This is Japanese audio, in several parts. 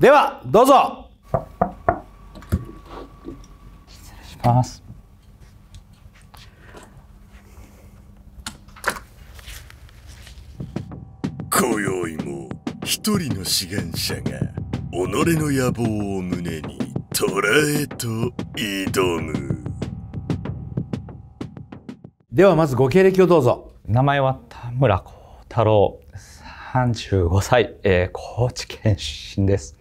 ではどうぞ失礼します今宵も一人の志願者が己の野望を胸に捕らえと挑むではまずご経歴をどうぞ名前は田村幸太郎35歳、えー、高知県出身です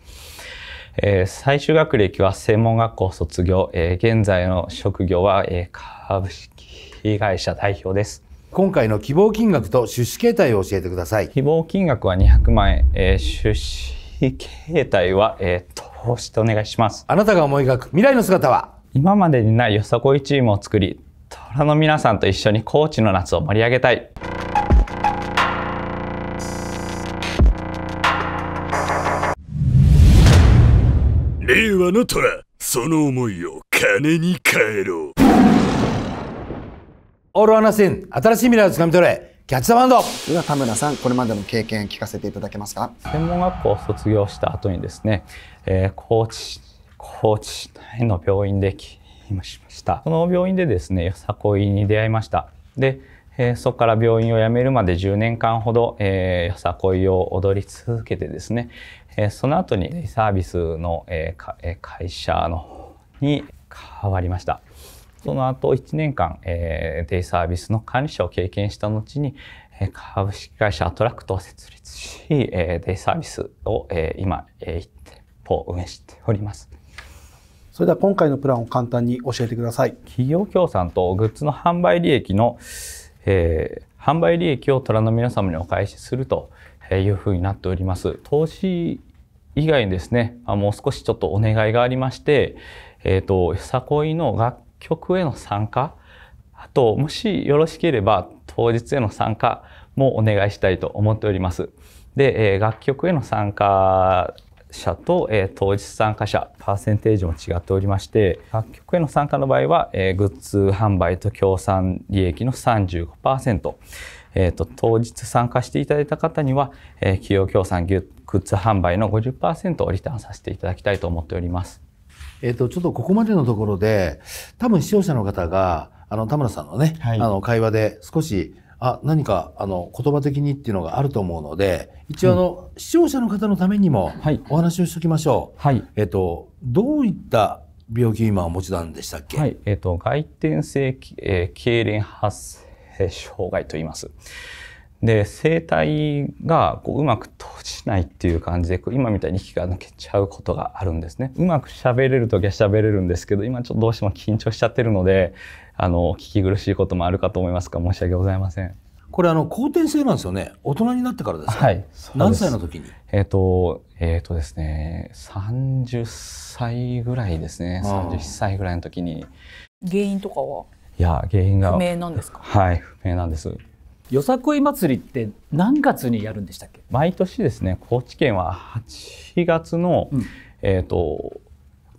えー、最終学歴は専門学校卒業、えー、現在の職業は、えー、株式会社代表です。今回の希望金額と出資形態を教えてください。希望金額は200万円、えー、出資形態は、えー、投資とお願いします。あなたが思い描く未来の姿は今までにないよさこいチームを作り、虎の皆さんと一緒に高知の夏を盛り上げたい。なたらその思いを金に変えろオールアナシン新しい未来をつかみ取れキャッチザバンドでは田村さんこれまでの経験聞かせていただけますか専門学校を卒業した後にですね、えー、高知高知内の病院で勤務しましたその病院でですねよさこいに出会いましたでえそこから病院を辞めるまで10年間ほど、えー、よさこいを踊り続けてですね、えその後にサービスの、えー、会社のに変わりました。その後1年間、えー、デイサービスの管理者を経験した後に、え株式会社アトラクトを設立し、えデイサービスを、え今、え1店舗運営しております。それでは今回のプランを簡単に教えてください。企業協賛とグッズの販売利益の、えー販売利益を虎の皆様にお返しするというふうになっております。投資以外にですね、もう少しちょっとお願いがありまして、えっ、ー、と、よさこいの楽曲への参加、あと、もしよろしければ当日への参加もお願いしたいと思っております。で、え楽曲への参加者と、え当日参加者パーセンテージも違っておりまして楽曲への参加の場合は、えグッズ販売と協賛利益の35%。えーと、と当日参加していただいた方には、えー、企業協賛グッズ販売の50%をリターンさせていただきたいと思っております。えっ、ー、と、ちょっとここまでのところで、多分視聴者の方が、あの、田村さんのね、はい、あの、会話で少し、あ何かあの言葉的にっていうのがあると思うので一応あの、はい、視聴者の方のためにもはい。お話をしておきましょう、はい、えっと、どういった病気今お持ちなんでしたっけ、はい、えっと、外転性、えー、痙攣発生障害と言います。で声帯がこううまく閉じないっていう感じで今みたいに息が抜けちゃうことがあるんですねうまく喋れる時は喋れるんですけど今ちょっとどうしても緊張しちゃってるのであの、聞き苦しいこともあるかと思いますが、申し訳ございません。これあの後天性なんですよね。大人になってからですはい。何歳の時に？えっ、ー、とえっ、ー、とですね、三十歳ぐらいですね。三十歳ぐらいの時に。原因とかは？いや原因が不明なんですか？はい、不明なんです。よさこい祭りって何月にやるんでしたっけ？毎年ですね、高知県は八月の、うん、えっ、ー、と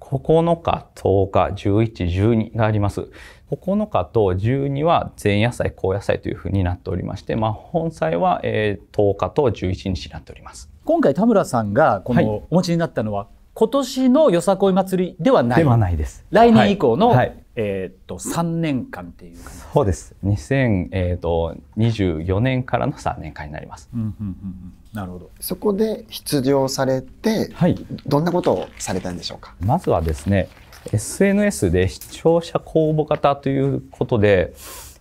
9日、十日、十一十二があります。9日と12は前夜祭後夜祭というふうになっておりまして、まあ、本祭は、えー、10日と11日になっております今回田村さんがこのお持ちになったのは、はい、今年のよさこい祭りではないではないです来年以降の、はい、はいえーと、と3年間っていうそうです2024年からの3年間になります、うんうんうん、なるほどそこで出場されて、はい、どんなことをされたんでしょうかまずはですね、SNS で視聴者公募型ということで、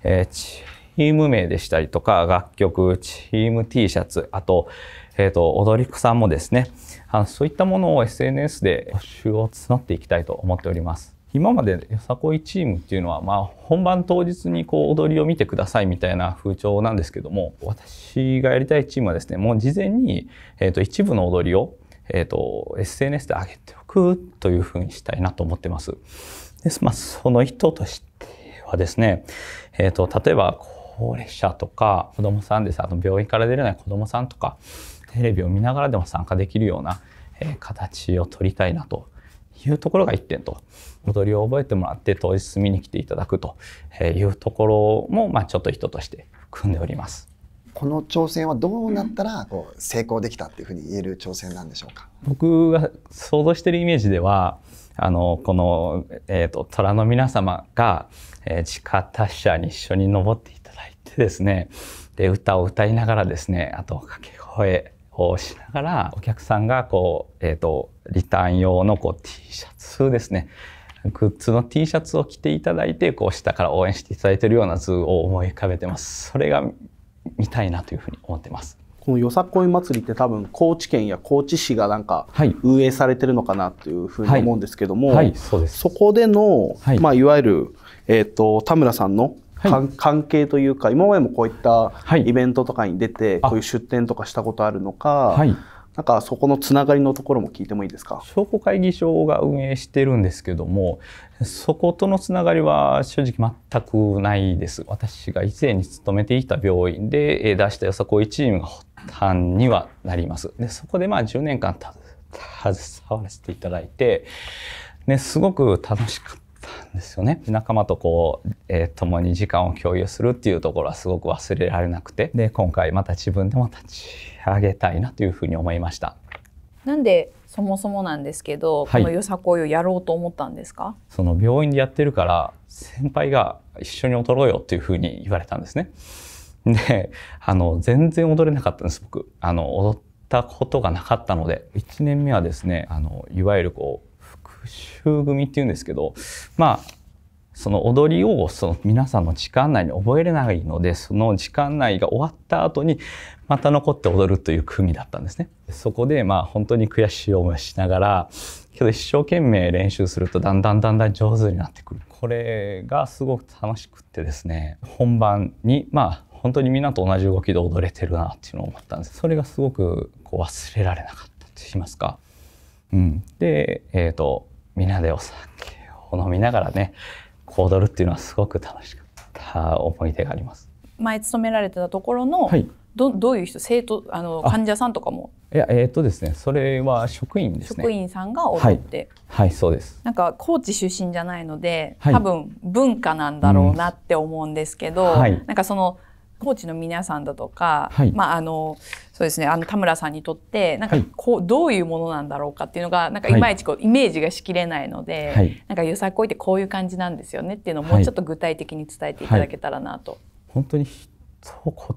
えチーム名でしたりとか、楽曲、チーム T シャツ、あと、えっ、ー、と、踊り子さんもですね、あのそういったものを SNS で募集を募っていきたいと思っております。今までよさこいチームっていうのは、まあ、本番当日にこう踊りを見てくださいみたいな風潮なんですけども私がやりたいチームはですねもう事前に、えーと、一部の踊りを、えーと SNS で上げてくというふうにしたいなと思ってます。でまあ、その人としてはですね、えー、と、例えば、高齢者とか子供さんですあの病院から出れない子供さんとかテレビを見ながらでも参加できるような、え形を取りたいなというところが1点と踊りを覚えてもらって当日見に来ていただくというところも、まあ、ちょっと人として組んでおります。この挑戦はどうなったらこう成功できたっていうふうに言える挑戦なんでしょうか僕が想像してるイメージではあのこの、えーと、虎の皆様が、えー、地下達者に一緒に登っていただいてですねで歌を歌いながらですねあと掛け声をしながらお客さんがこう、えーと、とリターン用のこう T シャツですねグッズの T シャツを着ていただいてこう下から応援していただいているような図を思い浮かべてます。それがみたいなというふうに思ってます。このよさこい祭りって多分高知県や高知市がなんか運営されてるのかなというふうに思うんですけども、そこでの、はいまあ、いわゆる、えーと、田村さんの関係というか今までもこういったイベントとかに出て、はい、こういう出展とかしたことあるのか、なんかそこのつながりのところも聞いてもいいですか商工会議所が運営してるんですけどもそことのつながりは正直全くないです私が以前に勤めていた病院で出したよさこいチームが発端にはなりますでそこでまあ10年間携わらせていただいて、すごく楽しかっったんですよね。仲間とこう、えー、共に時間を共有するっていうところはすごく忘れられなくてで今回また自分でも立ち上げたいなというふうに思いました。なんでそもそもなんですけど、はい、このよさこいをやろうと思ったんですかその病院でやってるから先輩が一緒に踊ろうよっていうふうに言われたんですね。であの全然踊れなかったんです僕あの踊ったことがなかったので1年目はですねあのいわゆるこう習組っていうんですけどまあその踊りをその皆さんの時間内に覚えれないのでその時間内が終わった後にまた残って踊るという組だったんですね。そこでまあ本当に悔しい思いをしながらけど一生懸命練習するとだんだんだんだん上手になってくるこれがすごく楽しくってですね本番にまあ本当にみんなと同じ動きで踊れてるなっていうのを思ったんですそれがすごくこう忘れられなかったと言いますか。うん、で、えーとみんなでお酒を飲みながらねこう踊るっていうのはすごく楽しかった思い出があります。前勤められてたところの、はい、どどういう人生徒あの患者さんとかもいやえー、っ、とですねそれは職員ですね職員さんが踊って、はい、はい、そうですなんか高知出身じゃないので、はい、多分文化なんだろうなって思うんですけど、うん、なんかその高知の皆さんだとか、まああのそうですねあの田村さんにとってなんかこう、はい、どういうものなんだろうかっていうのがなんかいまいちこう、はい、イメージがしきれないので、はい、なんかよさこいってこういう感じなんですよねっていうのをもうちょっと具体的に伝えていただけたらなと。本当に一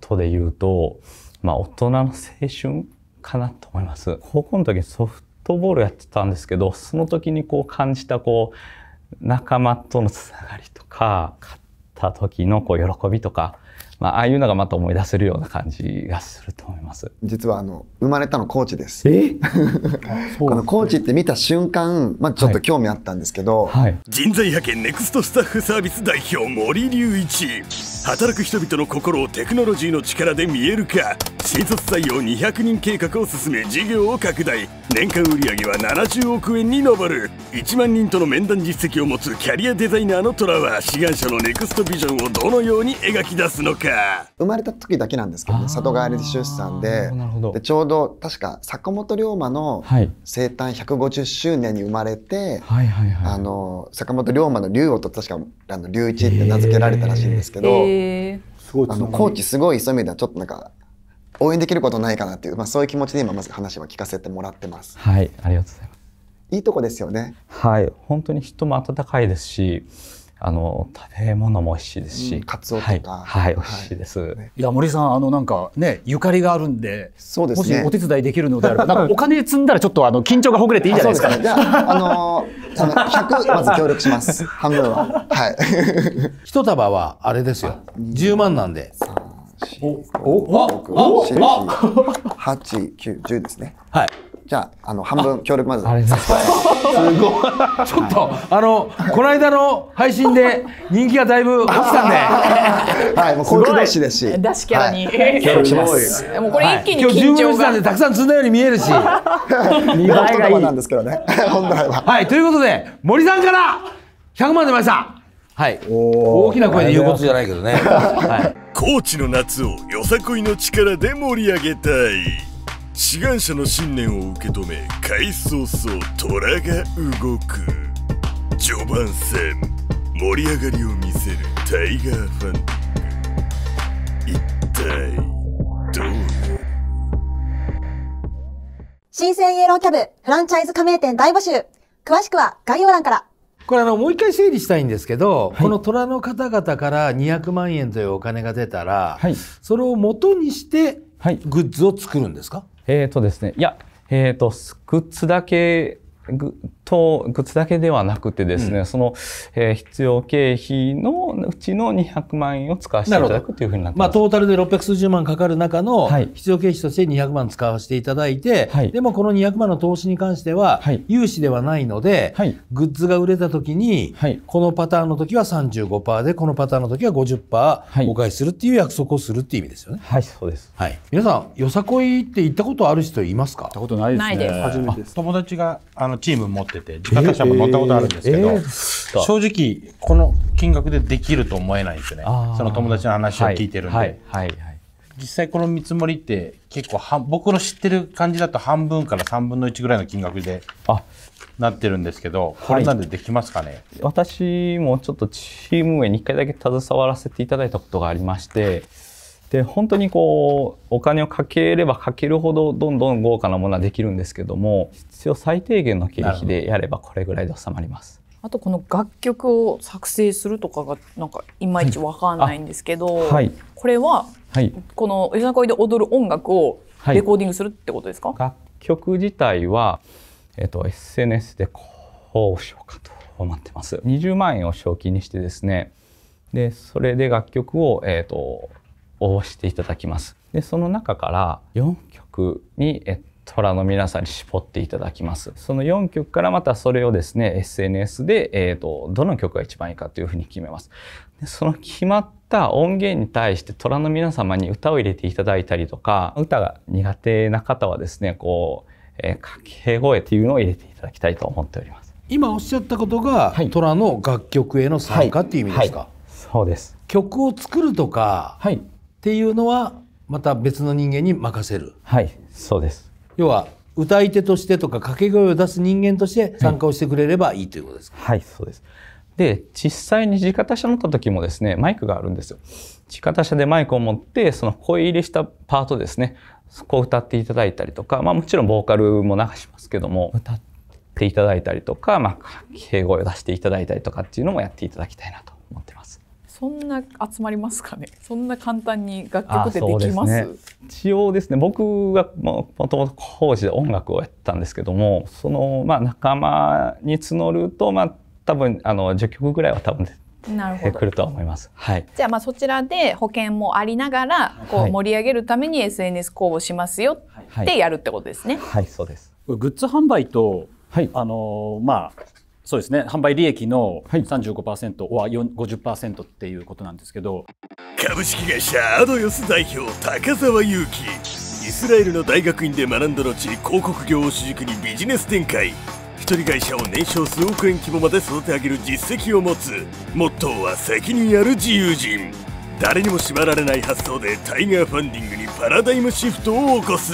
言で言うと、まあ、大人の青春かなと思います。高校の時ソフトボールやってたんですけどその時にこう感じたこう仲間とのつながりとか勝った時のこう喜びとかまあ、ああいうのがまた思い出せるような感じがすると思います。実はあの生まれたの高知です。えこ の高知って見た瞬間、まあ、ちょっと興味あったんですけど、はいはい、人材派遣ネクストスタッフサービス代表森隆一働く人々の心をテクノロジーの力で見えるか。新卒採用200人計画を進め事業を拡大年間売上は70億円に上る1万人との面談実績を持つキャリアデザイナーの虎は志願者のネクストビジョンをどのように描き出すのかか生まれた時だけなんですけど、ね、里帰り出産ででちょうど確か坂本龍馬の生誕150周年に生まれて、はいあの坂本龍馬の龍王と確かあの龍一って名付けられたらしいんですけど、えー、あの高知すごいそういう意味ではちょっとなんか応援できることないかなっていう、まあ、そういう気持ちで今まず話は聞かせてもらってます。はいありがとうございますいいとこですよね。はい本当に人も温かいですしあの食べ物も美味しいですし、うん、カツオとか、はい、はい、美味しいです。はい、いや森さんあのなんかねゆかりがあるんで、そうです、ね、もしお手伝いできるのであれば、なんかお金積んだらちょっとあの緊張がほぐれていいじゃないですか。すね、じゃああの百まず協力します。半分ははい。一束はあれですよ、十万なんで。おおおおお八九十ですね。はい。じゃあ、あの、半分協力まず。あれすごい。ちょっと、あの、この間の配信で人気がだいぶ落ちたんで。はい、もう高級出しですし。出しキャラに。協力します。もうこれ一気に緊張が。今日十分時間で、たくさん積んだように見えるし。見倍えがいい。なんですけどね。本来は。はい、ということで、森さんから100万出ました。はい。大きな声で言うことじゃないけどね。はい。高知の夏をよさこいの力で盛り上げたい。志願者の信念を受け止め開始早々虎が動く序盤戦盛り上がりを見せるタイガーファンディング一体どうなる新鮮イエローキャブフランチャイズ加盟店大募集詳しくは概要欄からこれあのもう一回整理したいんですけど、はい、この虎の方々から200万円というお金が出たら、はい、それを元にしてグッズを作るんですか、はいえっ、ー、とですね、いや、えっ、ー、と、靴だけと、靴だけではなくてですね、うん、その、えー、必要経費のうちの200万円を使わせていただくというふうになってます。まあ、トータルで6数十万かかる中の、必要経費として200万使わせていただいて、はい、でもこの200万の投資に関しては、融資ではないので、はい、グッズが売れた時に、はい、このパターンの時は35%で、このパターンの時は50%お返しするっていう約束をするっていう意味ですよね。はい、そうです。はい。皆さん、よさこいって行ったことある人いますか行ったことないですね。ないです。初めてです。友達が、あの、チーム持ってってて、自家他も乗ったことあるんですけど、えーえー、正直、この金額でできると思えないんですよね。その友達の話を聞いてるんで。はいはいはい、実際この見積もりって結構は僕の知ってる感じだと半分から3分の1ぐらいの金額でなってるんですけどこれなんでできますかね、はい、私もちょっとチーム上に1回だけ携わらせていただいたことがありましてで本当にこうお金をかければかけるほどどんどん豪華なものはできるんですけども必要最低限の経費でやればこれぐらいで収まります。あとこの楽曲を作成するとかがなんかいまいちわかんないんですけど、はい、これは、はい、この吉こい」で踊る音楽をレコーディングするってことですか、はい、楽曲自体は、えっと、SNS でこうしようかと思ってます20万円を賞金にしてですねでそれで楽曲を、えーと応募していただきます。でその中から4曲に、えっと虎の皆さんに絞っていただきます。その4曲からまたそれをですね、SNS で、えーと、どの曲が一番いいかというふうに決めます。でその決まった音源に対して虎の皆様に歌を入れていただいたりとか、歌が苦手な方はですね、こう、えー、掛け声というのを入れていただきたいと思っております。今おっしゃったことが、はい、虎の楽曲への参加っていう意味ですか、はいはい、そうです。曲を作るとか、はい、っていうのはまた別の人間に任せる。はいそうです要は歌い手としてとか掛け声を出す人間として参加をしてくれればいいということですか、はい、はい、そうです。で実際に地方車乗った時もですねマイクがあるんですよ。地方車でマイクを持ってその声入れしたパートですねそこを歌っていただいたりとか、まあ、もちろんボーカルも流しますけども歌っていただいたりとか、まあ、掛け声を出していただいたりとかっていうのもやっていただきたいなとそんな集まりますかねそんな簡単に楽曲でできます、ね、一応ですね僕はもともと講師で音楽をやったんですけどもそのまあ仲間に募るとまあ多分あの10曲ぐらいは多分なるほど。来ると思います。はい。じゃあまあそちらで保険もありながらこう盛り上げるために SNS 公募しますよってやるってことですね。はい、はいはい、そうです。グッズ販売と、はい、あのまあそうですね販売利益の35%は50%っていうことなんですけど、はい、株式会社アドヨス代表高澤裕樹イスラエルの大学院で学んだ後広告業を主軸にビジネス展開一人会社を年商数億円規模まで育て上げる実績を持つモットーは責任ある自由人誰にも縛られない発想でタイガーファンディングにパラダイムシフトを起こす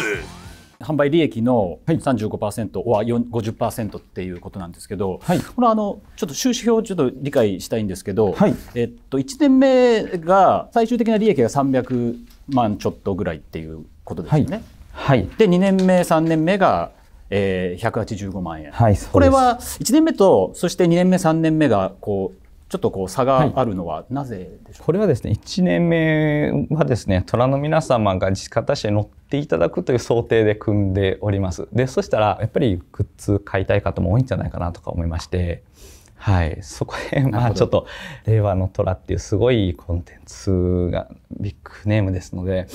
販売利益の35%は50%っていうことなんですけど、はい、これはあのちょっと収支表をちょっと理解したいんですけど、はい、えっと、1年目が最終的な利益が300万ちょっとぐらいっていうことですね。はい、で2年目3年目がえー、185万円、はい、これは1年目とそして2年目3年目がこうちょっとこう差があるのはなぜでしょうか、はい、これはですね1年目はですね虎の皆様が自家車に乗っていただくという想定で組んでおりますでそしたらやっぱりグッズ買いたい方も多いんじゃないかなとか思いましてはい、そこへまあちょっと「令和の虎」っていうすごいコンテンツがビッグネームですので、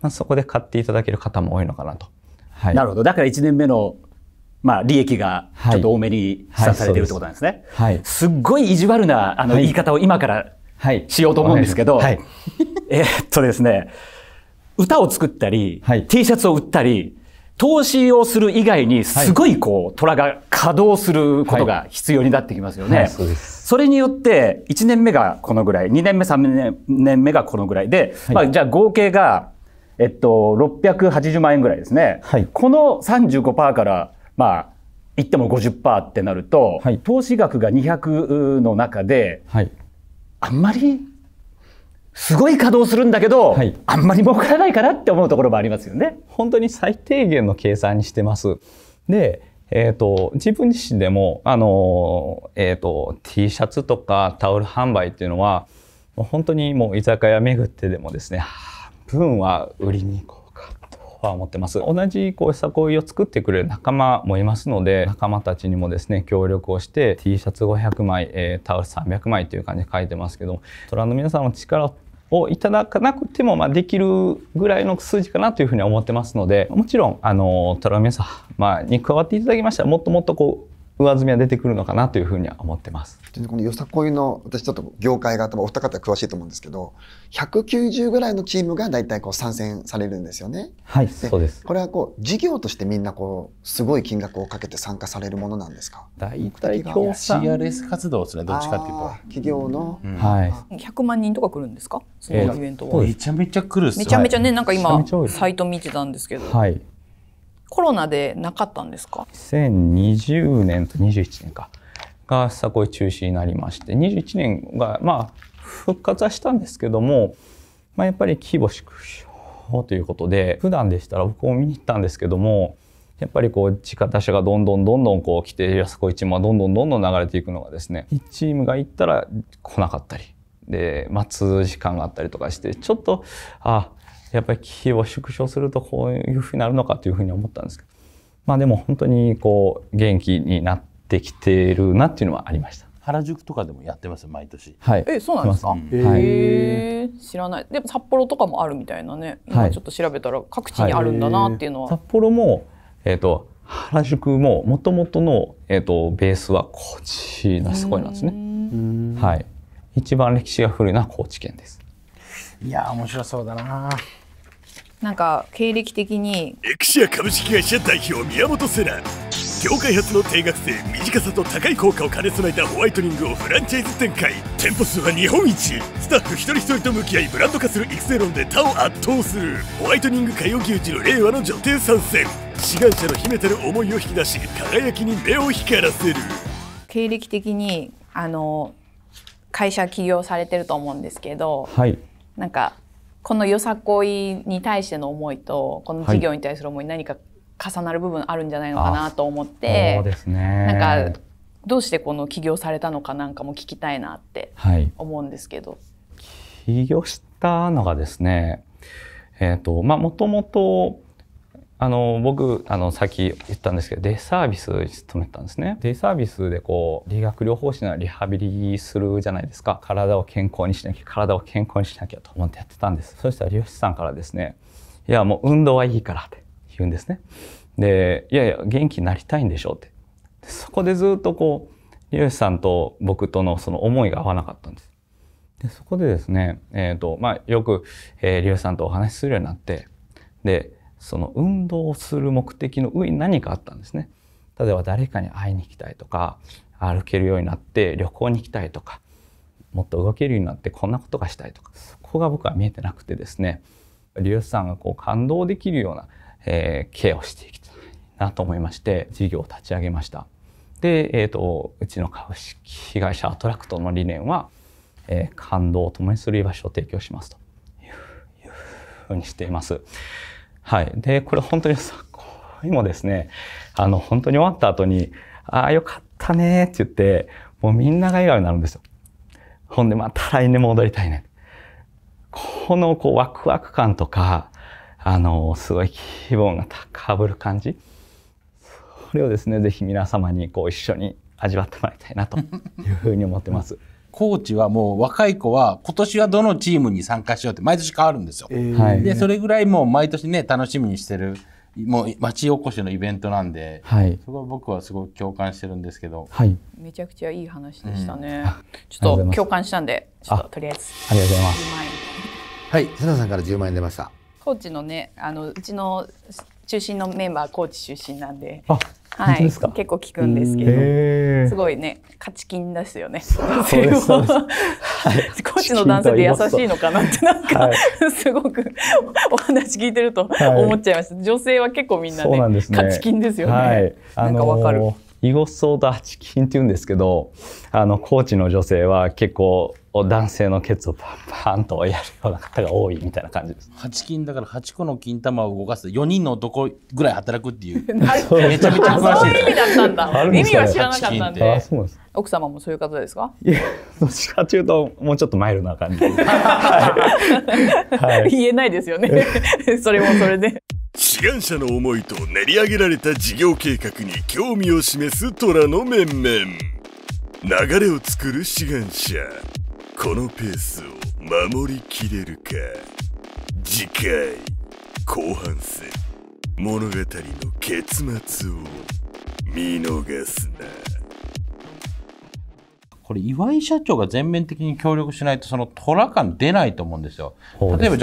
まあ、そこで買っていただける方も多いのかなと。はい、なるほどだから1年目のまあ、利益がちょっと多めに算されているってことなんですね。はい、はい、すっごい意地悪なあの言い方を今からはい。しようと思うんですけど、はい、えっとですね、歌を作ったり、はい、T シャツを売ったり、投資をする以外に、すごいこう、虎が稼働することが必要になってきますよね。はいはい、そうですそれによって、1年目がこのぐらい、2年目、3年目がこのぐらいで、はい、まあ、じゃあ合計が、えっと、680万円ぐらいですね。はい、この35%からまあ、言っても50%ってなると、はい、投資額が200の中で、はい、あんまりすごい稼働するんだけど、はい、あんまり儲からないかなって思うところもありますよね。本当に最低限の計算にしてます。で、えーと、自分自身でもあの、えーと、と T シャツとかタオル販売っていうのは本当にもう居酒屋巡ってでもですね分は売りに行こうは思ってます同じこうした行為を作ってくれる仲間もいますので仲間たちにもですね協力をして T シャツ500枚、えー、タオル300枚という感じで書いてますけど虎の皆さんの力を頂いただかなくても、まあ、できるぐらいの数字かなというふうに思ってますのでもちろんあの虎ラミさん、まあ、に加わっていただきましたらもっともっとこう上積みは出てくるのかなというふうには思ってます。このよさこいの私ちょっと業界が多分お二方詳しいと思うんですけど、190ぐらいのチームが大体こう参戦されるんですよね。はい、そうです。これはこう事業としてみんなこうすごい金額をかけて参加されるものなんですか。大体協賛 CRS 活動ですね。どっちかっていうと企業の、うん、はい。100万人とか来るんですか。そのイベントは、えー、めちゃめちゃ来るめちゃめちゃね、なんか今サイト見てたんですけど。はい。コロナでなかったんですか2020年と21年かがサコイ中止になりまして21年がまあ復活はしたんですけども、まあ、やっぱり規模縮小ということで普段でしたら僕も見に行ったんですけどもやっぱりこう地下他社がどんどんどんどんこう来て安子一もどんどんどんどん流れていくのがですね1チームが行ったら来なかったりで待つ時間があったりとかしてちょっとあやっぱり寄を縮小するとこういうふうになるのかというふうに思ったんですけど、まあ、でも本当にこう元気になってきてるなっていうのはありました。原宿とかでもやってます毎年。はい。え、そうなんですか。へえ、知らない。でも札幌とかもあるみたいなね。今ちょっと調べたら各地にあるんだなっていうのは。はい、札幌もえっ、ー、と原宿ももともとのえっ、ー、とベースは高知なすごいなんですね。はい。一番歴史が古いのは高知県です。いや面白そうだな。なんか経歴的にエクシア株式会社代表宮本セラ業界発の定額制短さと高い効果を兼ね備えたホワイトニングをフランチャイズ展開店舗数は日本一スタッフ一人一人と向き合いブランド化する育成論で他を圧倒するホワイトニング界を牛耳の令和の女帝参戦志願者の秘めたる思いを引き出し輝きに目を光らせる経歴的にあの会社起業されてると思うんですけど、はい、なんかこのよさこいに対しての思いとこの事業に対する思い、何か重なる部分あるんじゃないのかなと思ってそうですねなんかどうしてこの起業されたのかなんかも聞きたいなって思うんですけど。はい、起業したのがですねえーとまあ、もともとあの僕あのさっき言ったんですけどデイサービスに勤めたんですねデイサービスでこう理学療法士のリハビリするじゃないですか体を健康にしなきゃ体を健康にしなきゃと思ってやってたんですそしたら漁師さんからですね「いやもう運動はいいから」って言うんですねで「いやいや元気になりたいんでしょ」うってそこでずっとこう漁師さんと僕とのその思いが合わなかったんですでそこでですね、えーとまあ、よく、えー、漁師さんとお話しするようになってでその運動をする目的の上に何かあったんですね。例えば誰かに会いに行きたいとか歩けるようになって旅行に行きたいとかもっと動けるようになってこんなことがしたいとかそこが僕は見えてなくてですね利用者さんがこう感動できるような、えー、ケアをしていきたいなと思いまして事業を立ち上げました。で、えーと、うちの株式会社アトラクトの理念は、えー、感動を共にする居場所を提供しますというふうにしています。はい。で、これ本当にさ、恋もですね、あの、本当に終わった後に、ああ、よかったねって言って、もうみんなが笑顔になるんですよ。ほんで、また来年戻りたいね。この、こう、ワクワク感とか、あの、すごい気分が高ぶる感じ。それをですね、ぜひ皆様に、こう、一緒に味わってもらいたいなというふうに思ってます。コーチはもう若い子は今年はどのチームに参加しようって毎年変わるんですよ。えー、でそれぐらいもう毎年ね楽しみにしてるもう町おこしのイベントなんで、はい、そこは僕はすごく共感してるんですけど、はい、めちゃくちゃいい話でしたね、うん、ちょっと共感したんでちょっととりあえずありがとうございますはい瀬名さんから1万円出ましたコーチのねあのうちの中心のメンバーコーチ出身なんであはい、結構聞くんですけど、すごいね、カチキンですよね。女性は、コーチの男性で優しいのかなってなんか、すごくお話聞いてると思っちゃいます。女性は結構みんなね、チキンですよね。なんかわかる。イゴソーダチキンって言うんですけど、あのコーチの女性は結構男性のケツをパンパンとやるような方が多いみたいな感じです8金だから8個の金玉を動かす4人の男ぐらい働くっていうめちゃめちゃ詳しいそういう意味だったんだ、意味は知らなかったんで奥様もそういう方ですかいやどっちかというともうちょっとマイルな感じ、言えないですよね それもそれで志願者の思いと練り上げられた事業計画に興味を示す虎の面々流れを作る志願者このペースを守りきれるか次回後半戦物語の結末を見逃すなこれ岩井社長が全面的に協力しないとその虎感出ないと思うんですよ。例えばじゃ